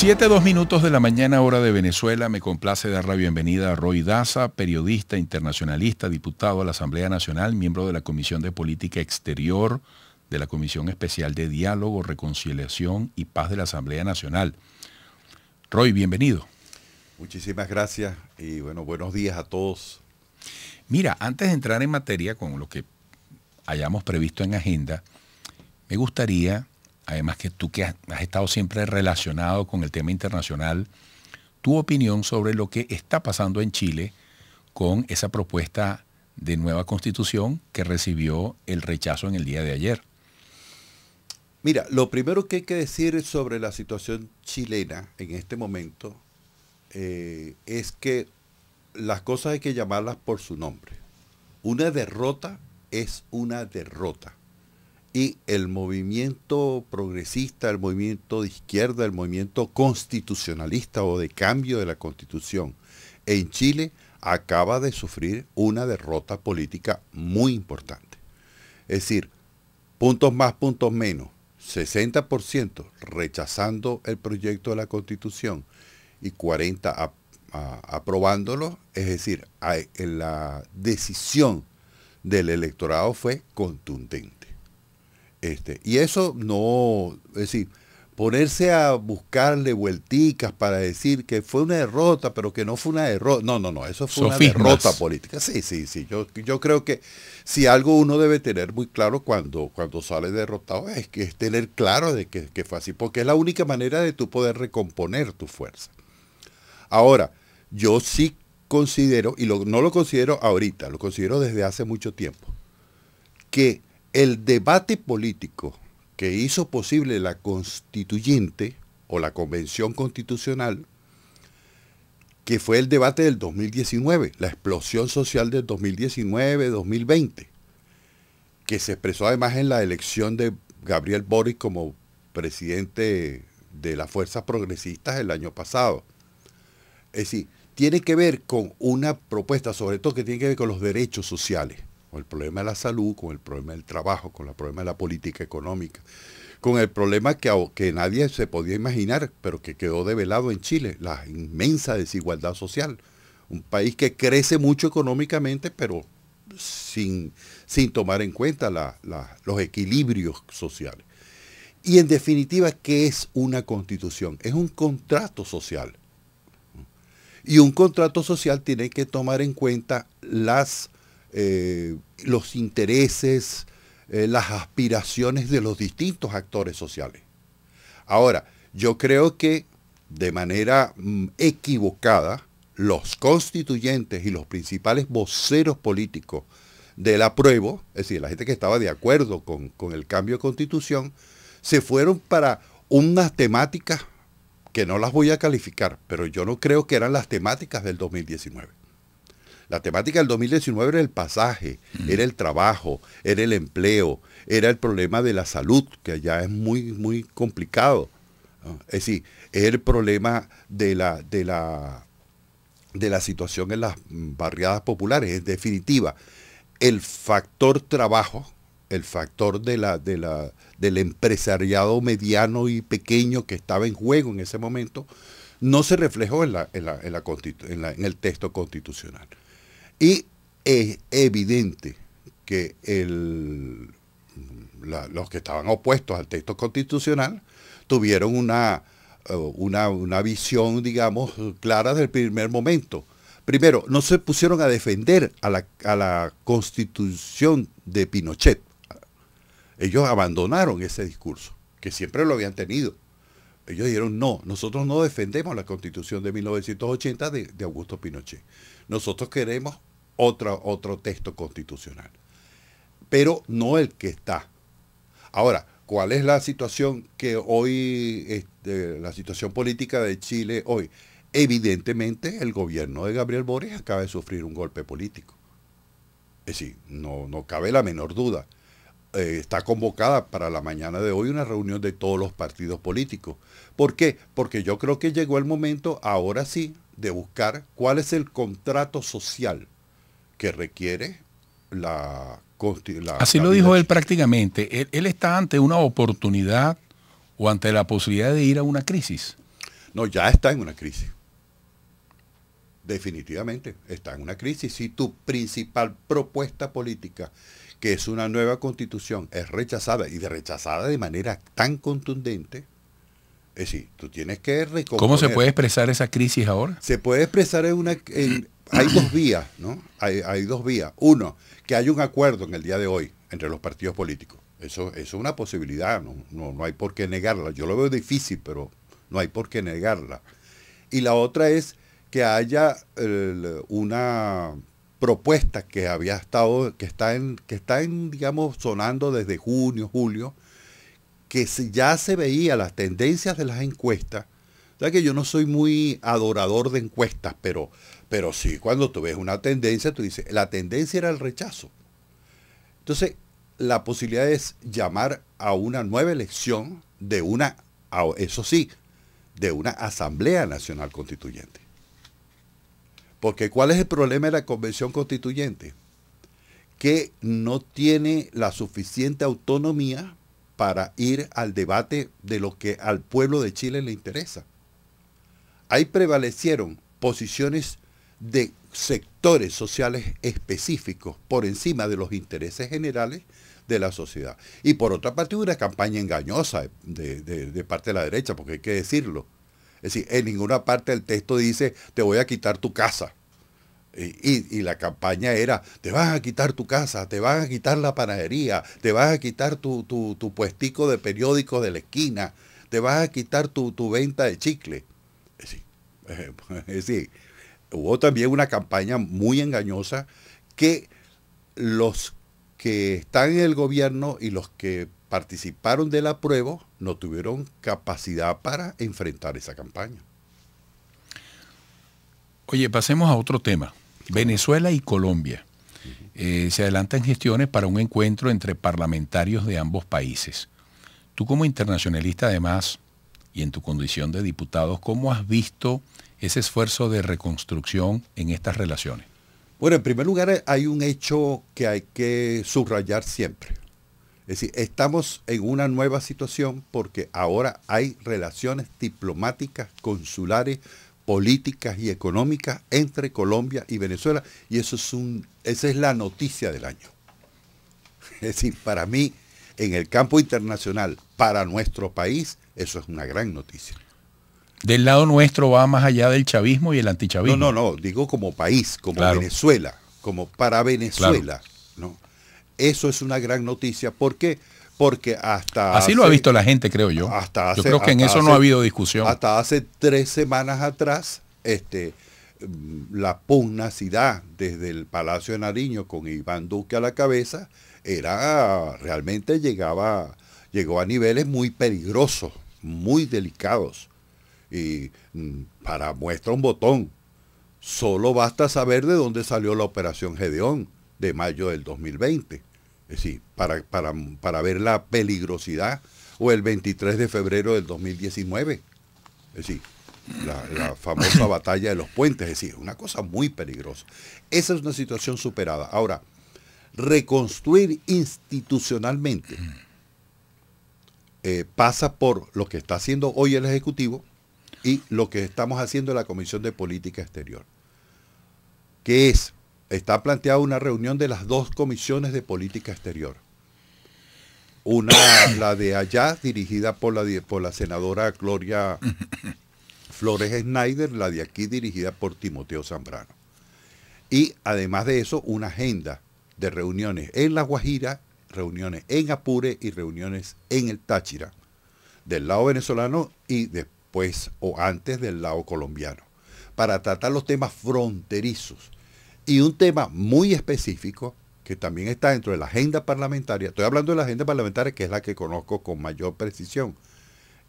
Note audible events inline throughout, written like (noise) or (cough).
Siete, dos minutos de la mañana, hora de Venezuela. Me complace dar la bienvenida a Roy Daza, periodista, internacionalista, diputado a la Asamblea Nacional, miembro de la Comisión de Política Exterior, de la Comisión Especial de Diálogo, Reconciliación y Paz de la Asamblea Nacional. Roy, bienvenido. Muchísimas gracias y bueno, buenos días a todos. Mira, antes de entrar en materia con lo que hayamos previsto en agenda, me gustaría además que tú que has, estado siempre relacionado con el tema internacional, tu opinión sobre lo que está pasando en Chile con esa propuesta de nueva constitución que recibió el rechazo en el día de ayer. Mira, lo primero que hay que decir sobre la situación chilena en este momento eh, es que las cosas hay que llamarlas por su nombre. Una derrota es una derrota y el movimiento progresista, el movimiento de izquierda, el movimiento constitucionalista o de cambio de la constitución en Chile acaba de sufrir una derrota política muy importante. Es decir, puntos más, puntos menos, 60% rechazando el proyecto de la constitución y 40% aprobándolo, es decir, la decisión del electorado fue contundente. Este, y eso no, es decir, ponerse a buscarle vuelticas para decir que fue una derrota, pero que no fue una derrota. No, no, no, eso fue una derrota política. Sí, sí, sí. Yo, yo creo que si algo uno debe tener muy claro cuando, cuando sale derrotado es que es tener claro de que, que fue así, porque es la única manera de tú poder recomponer tu fuerza. Ahora, yo sí considero, y no lo considero ahorita, lo considero desde hace mucho tiempo, que el debate político que hizo posible la constituyente o la convención constitucional, que fue el debate del 2019, la explosión social del 2019-2020, que se expresó además en la elección de Gabriel Boric como presidente de las fuerzas progresistas el año pasado. Es decir, tiene que ver con una propuesta, sobre todo que tiene que ver con los derechos sociales con el problema de la salud, con el problema del trabajo, con el problema de la política económica, con el problema que, nadie se podía imaginar, pero que quedó develado en Chile, la inmensa desigualdad social. Un país que crece mucho económicamente, pero sin, sin tomar en cuenta los equilibrios sociales. Y en definitiva, ¿qué es una constitución? Es un contrato social. Y un contrato social tiene que tomar en cuenta las eh, los intereses, eh, las aspiraciones de los distintos actores sociales. Ahora, yo creo que de manera mm, equivocada, los constituyentes y los principales voceros políticos del apruebo, es decir, la gente que estaba de acuerdo con, con el cambio de constitución, se fueron para unas temáticas que no las voy a calificar, pero yo no creo que eran las temáticas del 2019. La temática del 2019 era el pasaje, era el trabajo, era el empleo, era el problema de la salud, que allá es muy, muy complicado. Ah, es decir, es el problema de la, de la, de la situación en las barriadas populares. En definitiva, el factor trabajo, el factor de la, de la, del empresariado mediano y pequeño que estaba en juego en ese momento, no se reflejó en, la, en el texto constitucional. Y es evidente que los que estaban opuestos al texto constitucional tuvieron eh, una, una, visión, digamos, clara del primer momento. Primero, no se pusieron a defender a la, constitución de Pinochet. Ellos abandonaron ese discurso, que siempre lo habían tenido. Ellos dijeron, no, nosotros no defendemos la constitución de 1980 de, de Augusto Pinochet. Nosotros queremos otro, otro texto constitucional. Pero no el que está. Ahora, ¿cuál es la situación que hoy, este, la situación política de Chile hoy? Evidentemente, el gobierno de Gabriel Boric acaba de sufrir un golpe político. Es decir, no, no cabe la menor duda. Eh, está convocada para la mañana de hoy una reunión de todos los partidos políticos. ¿Por qué? Porque yo creo que llegó el momento, ahora sí, de buscar cuál es el contrato social que requiere la... Así lo dijo él prácticamente. Él, está ante una oportunidad o ante la posibilidad de ir a una crisis. No, ya está en una crisis. Definitivamente, está en una crisis. Si tu principal propuesta política, que es una nueva constitución, es rechazada y rechazada de manera tan contundente, es decir, tú tienes que recomponer. ¿Cómo se puede expresar esa crisis ahora? Se puede expresar en una... hay dos vías, ¿no? Hay, dos vías. Uno, que haya un acuerdo en el día de hoy entre los partidos políticos. Eso, es una posibilidad, no, no, hay por qué negarla. Yo lo veo difícil, pero no hay por qué negarla. Y la otra es que haya una propuesta que había estado, que está en, que está en, digamos, sonando desde junio, julio, que ya se veía las tendencias de las encuestas, ya que yo no soy muy adorador de encuestas, pero, pero sí, cuando tú ves una tendencia, tú dices, la tendencia era el rechazo. Entonces, la posibilidad es llamar a una nueva elección de una, eso sí, de una Asamblea Nacional Constituyente. Porque ¿cuál es el problema de la Convención Constituyente? Que no tiene la suficiente autonomía para ir al debate de lo que al pueblo de Chile le interesa. Ahí prevalecieron posiciones de sectores sociales específicos por encima de los intereses generales de la sociedad. Y por otra parte, una campaña engañosa de, parte de la derecha, porque hay que decirlo. Es decir, en ninguna parte del texto dice, te voy a quitar tu casa y, la campaña era, te vas a quitar tu casa, te vas a quitar la panadería, te vas a quitar tu, tu, puestico de periódicos de la esquina, te vas a quitar tu, venta de chicle. Eh, sí es (laughs) decir, eh, hubo también una campaña muy engañosa que los que están en el gobierno y los que participaron del apruebo no tuvieron capacidad para enfrentar esa campaña. Oye, pasemos a otro tema. Venezuela y Colombia. Eh, se adelantan gestiones para un encuentro entre parlamentarios de ambos países. Tú como internacionalista además, y en tu condición de diputado, ¿cómo has visto ese esfuerzo de reconstrucción en estas relaciones? Bueno, en primer lugar hay un hecho que hay que subrayar siempre. Es decir, estamos en una nueva situación porque ahora hay relaciones diplomáticas, consulares, políticas y económicas entre Colombia y Venezuela. Y eso es un, esa es la noticia del año. Es decir, para mí, en el campo internacional, para nuestro país, eso es una gran noticia. Del lado nuestro va más allá del chavismo y el antichavismo. No, no, no, digo como país, como Venezuela, como para Venezuela. ¿no? Eso es una gran noticia. Porque porque hasta... Así lo ha visto la gente, creo yo. Hasta yo creo que en eso no ha habido discusión. Hasta hace tres semanas atrás, este, mm, la pugnacidad desde el Palacio de Nariño con Iván Duque a la cabeza era realmente llegaba llegó a niveles muy peligrosos, muy delicados. Y mm, para muestra un botón, solo basta saber de dónde salió la operación Gedeón de mayo del 2020. Eh, sí, para, para, ver la peligrosidad, o el 23 de febrero del 2019, es decir, la, famosa (clears throat) batalla de los puentes, es decir, una cosa muy peligrosa. Esa es una situación superada. Ahora, reconstruir institucionalmente eh, pasa por lo que está haciendo hoy el Ejecutivo y lo que estamos haciendo la Comisión de Política Exterior, que es está planteada una reunión de las dos comisiones de política exterior. Una, (coughs) la de allá, dirigida por la, senadora Gloria (coughs) Flores Schneider, la de aquí, dirigida por Timoteo Zambrano. Y además de eso, una agenda de reuniones en La Guajira, reuniones en Apure y reuniones en el Táchira, del lado venezolano y después o antes del lado colombiano, para tratar los temas fronterizos y un tema muy específico que también está dentro de la agenda parlamentaria, estoy hablando de la agenda parlamentaria que es la que conozco con mayor precisión,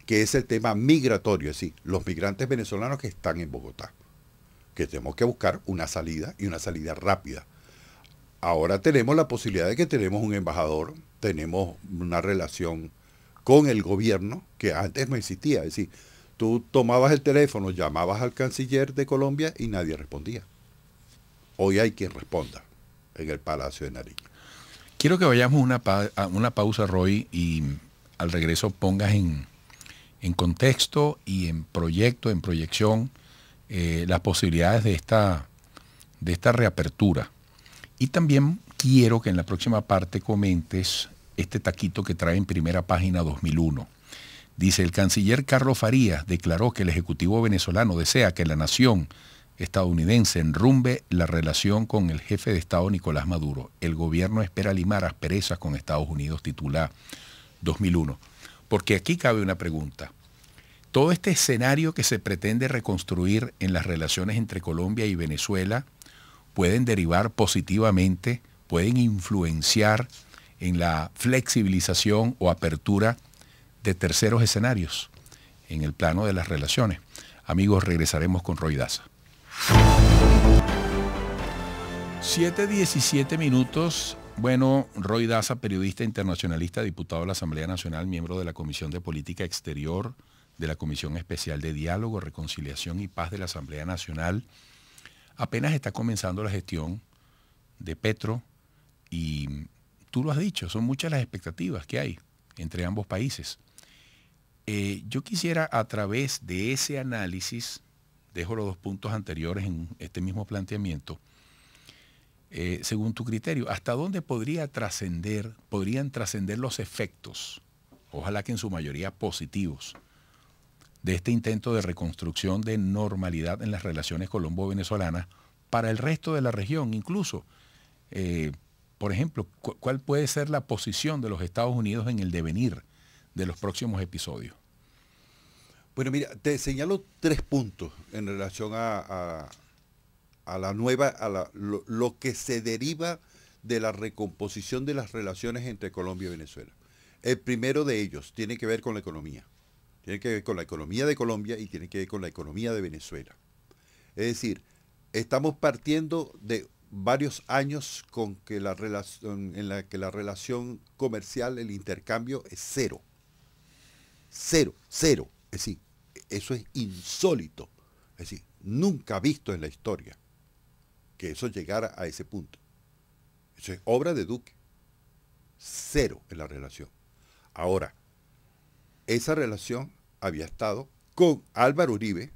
que es el tema migratorio, decir, los migrantes venezolanos que están en Bogotá, que tenemos que buscar una salida y una salida rápida. Ahora tenemos la posibilidad de que tenemos un embajador, tenemos una relación con el gobierno que antes no existía, es decir, tú tomabas el teléfono, llamabas al canciller de Colombia y nadie respondía. Hoy hay quien responda en el Palacio de Nariño. Quiero que vayamos una a una pausa, Roy, y al regreso pongas en, contexto y en proyecto, en proyección, eh, las posibilidades de esta, de esta reapertura. Y también quiero que en la próxima parte comentes este taquito que trae en primera página 2001. Dice, el canciller Carlos Farías declaró que el Ejecutivo venezolano desea que la nación estadounidense enrumbe la relación con el jefe de Estado Nicolás Maduro. El gobierno espera limar asperezas con Estados Unidos, titula 2001. Porque aquí cabe una pregunta. Todo este escenario que se pretende reconstruir en las relaciones entre Colombia y Venezuela pueden derivar positivamente, pueden influenciar en la flexibilización o apertura de terceros escenarios en el plano de las relaciones. Amigos, regresaremos con Roy Daza. 7.17 minutos. Bueno, Roy Daza, periodista internacionalista, diputado de la Asamblea Nacional, miembro de la Comisión de Política Exterior, de la Comisión Especial de Diálogo, Reconciliación y Paz de la Asamblea Nacional, apenas está comenzando la gestión de Petro y tú lo has dicho, son muchas las expectativas que hay entre ambos países. Eh, yo quisiera a través de ese análisis dejo los dos puntos anteriores en este mismo planteamiento, eh, según tu criterio, ¿hasta dónde podría trascender, podrían trascender los efectos, ojalá que en su mayoría positivos, de este intento de reconstrucción de normalidad en las relaciones colombo-venezolanas para el resto de la región, incluso, eh, por ejemplo, ¿cuál puede ser la posición de los Estados Unidos en el devenir de los próximos episodios? Bueno, mira, te señalo tres puntos en relación a, la nueva, a lo, que se deriva de la recomposición de las relaciones entre Colombia y Venezuela. El primero de ellos tiene que ver con la economía. Tiene que ver con la economía de Colombia y tiene que ver con la economía de Venezuela. Es decir, estamos partiendo de varios años con que la relación, en la que la relación comercial, el intercambio es cero. Cero, cero. Es decir, eso es insólito. Es decir, nunca visto en la historia que eso llegara a ese punto. Eso es obra de Duque. Cero en la relación. Ahora, esa relación había estado con Álvaro Uribe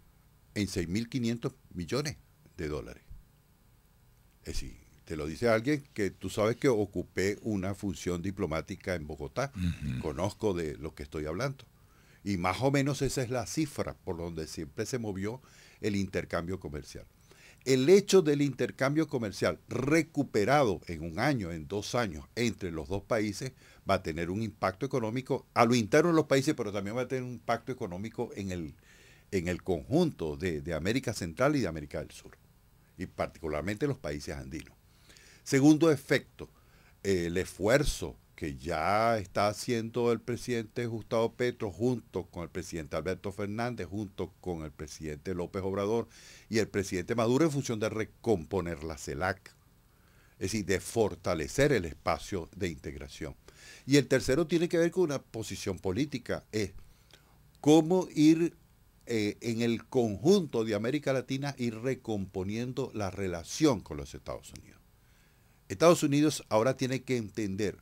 en 6.500 millones de dólares. Es decir, te lo dice alguien que tú sabes que ocupé una función diplomática en Bogotá, conozco de lo que estoy hablando. Y más o menos esa es la cifra por donde siempre se movió el intercambio comercial. El hecho del intercambio comercial recuperado en un año, en dos años, entre los dos países, va a tener un impacto económico a lo interno de los países, pero también va a tener un impacto económico en el, en el conjunto de, de América Central y de América del Sur, y particularmente los países andinos. Segundo efecto, el esfuerzo que ya está haciendo el presidente Gustavo Petro junto con el presidente Alberto Fernández, junto con el presidente López Obrador y el presidente Maduro en función de recomponer la CELAC, es decir, de fortalecer el espacio de integración. Y el tercero tiene que ver con una posición política, es cómo ir eh, en el conjunto de América Latina ir recomponiendo la relación con los Estados Unidos. Estados Unidos ahora tiene que entender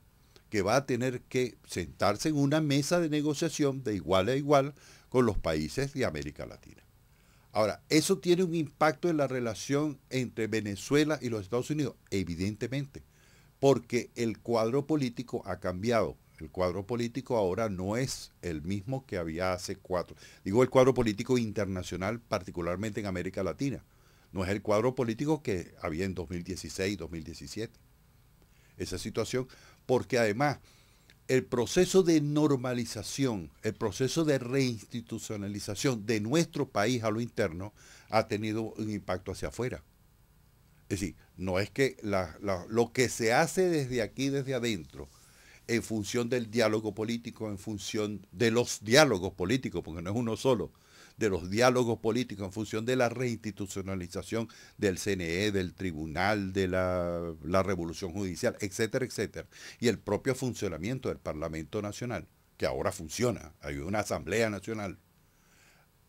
que va a tener que sentarse en una mesa de negociación de igual a igual con los países de América Latina. Ahora, ¿eso tiene un impacto en la relación entre Venezuela y los Estados Unidos? Evidentemente, porque el cuadro político ha cambiado. El cuadro político ahora no es el mismo que había hace cuatro. Digo el cuadro político internacional, particularmente en América Latina. No es el cuadro político que había en 2016, 2017. Esa situación, porque además el proceso de normalización, el proceso de reinstitucionalización de nuestro país a lo interno ha tenido un impacto hacia afuera. Es decir, no es que lo que se hace desde aquí, desde adentro, en función del diálogo político, en función de los diálogos políticos, porque no es uno solo, de los diálogos políticos en función de la reinstitucionalización del CNE, del tribunal, de la, revolución judicial, etcétera, etcétera, y el propio funcionamiento del Parlamento Nacional, que ahora funciona, hay una Asamblea Nacional,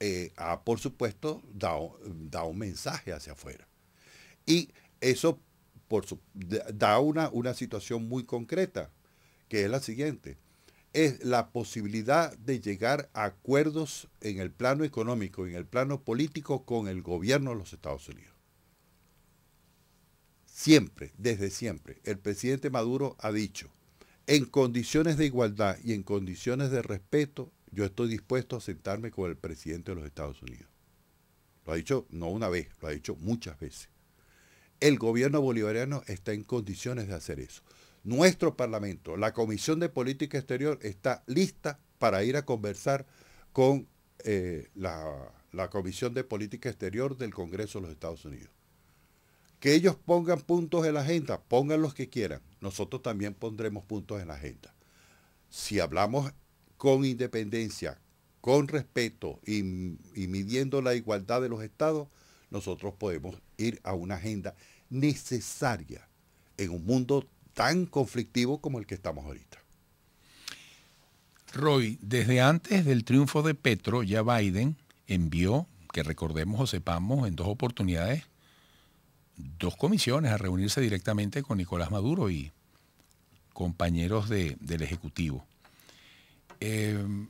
eh, ha por supuesto dado, un mensaje hacia afuera. Y eso por da una, una situación muy concreta, que es la siguiente es la posibilidad de llegar a acuerdos en el plano económico, en el plano político con el gobierno de los Estados Unidos. Siempre, desde siempre, el presidente Maduro ha dicho, en condiciones de igualdad y en condiciones de respeto, yo estoy dispuesto a sentarme con el presidente de los Estados Unidos. Lo ha dicho no una vez, lo ha dicho muchas veces. El gobierno bolivariano está en condiciones de hacer eso. Nuestro Parlamento, la Comisión de Política Exterior, está lista para ir a conversar con eh, la, Comisión de Política Exterior del Congreso de los Estados Unidos. Que ellos pongan puntos en la agenda, pongan los que quieran. Nosotros también pondremos puntos en la agenda. Si hablamos con independencia, con respeto y, y, midiendo la igualdad de los estados, nosotros podemos ir a una agenda necesaria en un mundo tan conflictivo como el que estamos ahorita. Roy, desde antes del triunfo de Petro, ya Biden envió, que recordemos o sepamos, en dos oportunidades, dos comisiones a reunirse directamente con Nicolás Maduro y compañeros del Ejecutivo. Em,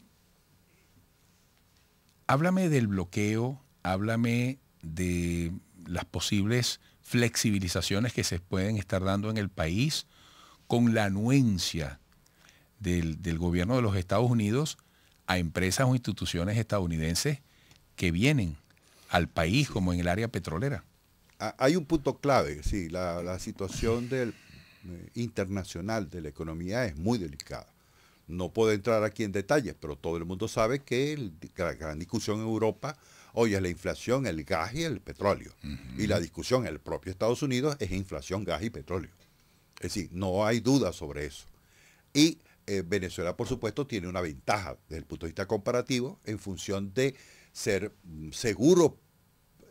háblame del bloqueo, háblame de las posibles flexibilizaciones que se pueden estar dando en el país con la anuencia del, gobierno de los Estados Unidos a empresas o instituciones estadounidenses que vienen al país, como en el área petrolera. Ah, hay un punto clave, sí, la, situación del, eh, internacional de la economía es muy delicada. No puedo entrar aquí en detalles, pero todo el mundo sabe que la gran discusión en Europa Hoy es la inflación, el gas y el petróleo. Y la discusión en el propio Estados Unidos es inflación, gas y petróleo. Es decir, no hay duda sobre eso. Y eh, Venezuela, por supuesto, tiene una ventaja desde el punto de vista comparativo en función de ser mm, seguro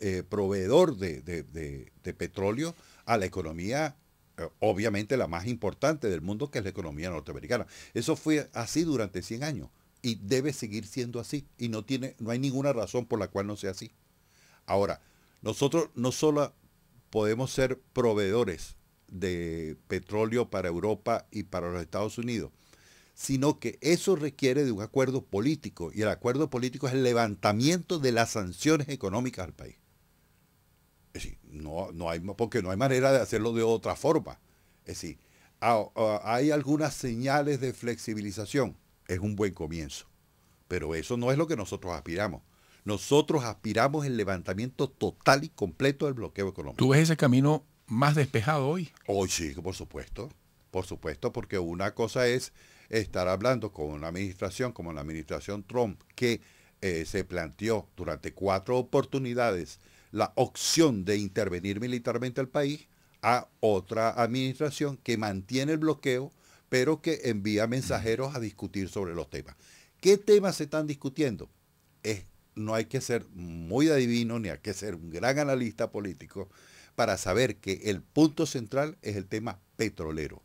eh, proveedor de, de petróleo a la economía eh, obviamente la más importante del mundo, que es la economía norteamericana. Eso fue así durante 100 años y debe seguir siendo así y no tiene no hay ninguna razón por la cual no sea así. Ahora, nosotros no solo podemos ser proveedores de petróleo para Europa y para los Estados Unidos, sino que eso requiere de un acuerdo político y el acuerdo político es el levantamiento de las sanciones económicas al país. Es decir, no, no hay, porque no hay manera de hacerlo de otra forma. Es decir, ah, ah, hay algunas señales de flexibilización es un buen comienzo. Pero eso no es lo que nosotros aspiramos. Nosotros aspiramos el levantamiento total y completo del bloqueo económico. ¿Tú ves ese camino más despejado hoy? Hoy sí, por supuesto. Por supuesto, porque una cosa es estar hablando con una administración como la administración Trump, que eh, se planteó durante cuatro oportunidades la opción de intervenir militarmente al país, a otra administración que mantiene el bloqueo, pero que envía mensajeros a discutir sobre los temas. ¿Qué temas se están discutiendo? no hay que ser muy adivino ni hay que ser un gran analista político para saber que el punto central es el tema petrolero.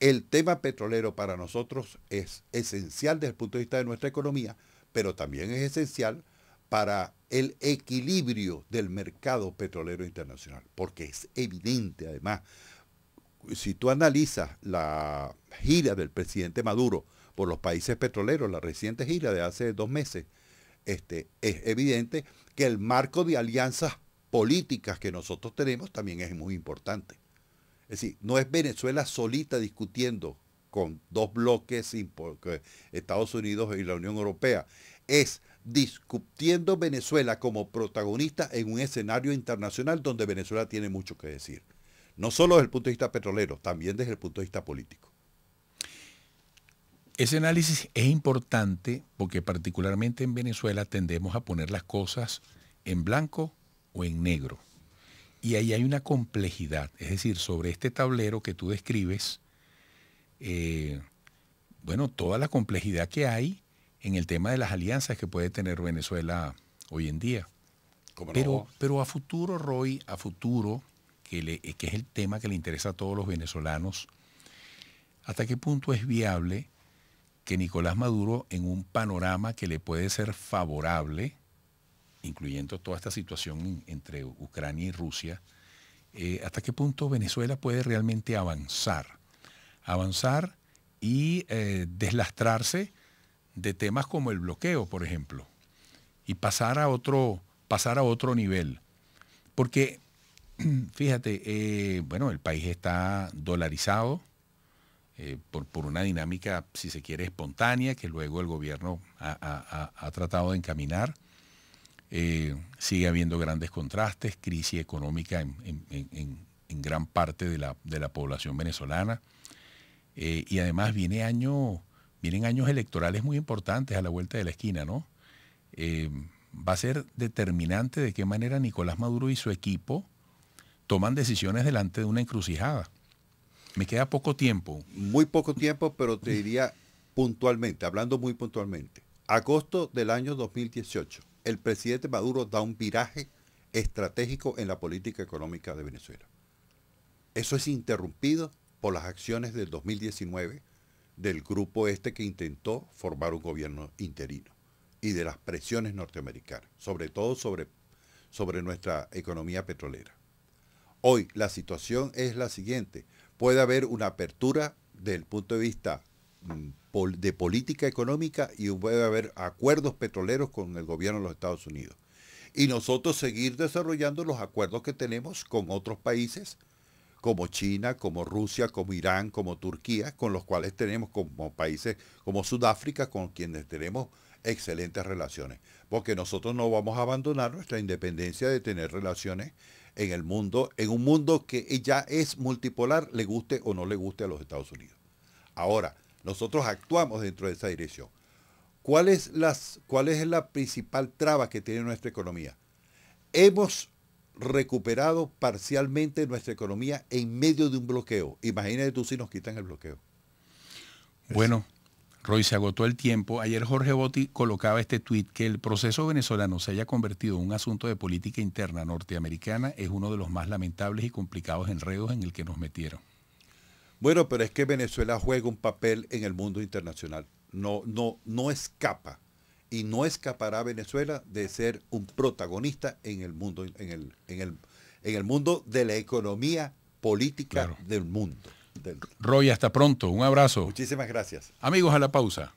El tema petrolero para nosotros es esencial desde el punto de vista de nuestra economía, pero también es esencial para el equilibrio del mercado petrolero internacional, porque es evidente además si tú analizas la gira del presidente Maduro por los países petroleros, la reciente gira de hace dos meses, este, es evidente que el marco de alianzas políticas que nosotros tenemos también es muy importante. Es decir, no es Venezuela solita discutiendo con dos bloques, Estados Unidos y la Unión Europea, es discutiendo Venezuela como protagonista en un escenario internacional donde Venezuela tiene mucho que decir no solo desde el punto de vista petrolero, también desde el punto de vista político. Ese análisis es importante porque particularmente en Venezuela tendemos a poner las cosas en blanco o en negro. Y ahí hay una complejidad, es decir, sobre este tablero que tú describes, eh, bueno, toda la complejidad que hay en el tema de las alianzas que puede tener Venezuela hoy en día. Pero, pero a futuro, Roy, a futuro, eh, que, es el tema que le interesa a todos los venezolanos, ¿hasta qué punto es viable que Nicolás Maduro, en un panorama que le puede ser favorable, incluyendo toda esta situación entre Ucrania y Rusia, eh, hasta qué punto Venezuela puede realmente avanzar? Avanzar y eh, deslastrarse de temas como el bloqueo, por ejemplo, y pasar a otro, pasar a otro nivel. Porque (clears throat) Fíjate, eh, bueno, el país está dolarizado eh, por, una dinámica, si se quiere, espontánea, que luego el gobierno ha, tratado de encaminar. Eh, sigue habiendo grandes contrastes, crisis económica en, gran parte de la, población venezolana. y además viene vienen años electorales muy importantes a la vuelta de la esquina, ¿no? va a ser determinante de qué manera Nicolás Maduro y su equipo toman decisiones delante de una encrucijada. Me queda poco tiempo. Muy poco tiempo, pero te diría puntualmente, hablando muy puntualmente. Agosto del año 2018, el presidente Maduro da un viraje estratégico en la política económica de Venezuela. Eso es interrumpido por las acciones del 2019 del grupo este que intentó formar un gobierno interino y de las presiones norteamericanas, sobre todo sobre, sobre nuestra economía petrolera. Hoy la situación es la siguiente. Puede haber una apertura del punto de vista mm, de política económica y puede haber acuerdos petroleros con el gobierno de los Estados Unidos. Y nosotros seguir desarrollando los acuerdos que tenemos con otros países como China, como Rusia, como Irán, como Turquía, con los cuales tenemos como países como Sudáfrica, con quienes tenemos excelentes relaciones. Porque nosotros no vamos a abandonar nuestra independencia de tener relaciones en el mundo, en un mundo que ya es multipolar, le guste o no le guste a los Estados Unidos. Ahora, nosotros actuamos dentro de esa dirección. ¿Cuál es, la principal traba que tiene nuestra economía? Hemos recuperado parcialmente nuestra economía en medio de un bloqueo. Imagínate tú si nos quitan el bloqueo. Bueno, Roy, se agotó el tiempo. Ayer Jorge Botti colocaba este tuit que el proceso venezolano se haya convertido en un asunto de política interna norteamericana es uno de los más lamentables y complicados enredos en el que nos metieron. Bueno, pero es que Venezuela juega un papel en el mundo internacional. No, no, no escapa y no escapará Venezuela de ser un protagonista en el mundo, en en el, en el mundo de la economía política del mundo. Roy, hasta pronto. Un abrazo. Muchísimas gracias. Amigos, a la pausa.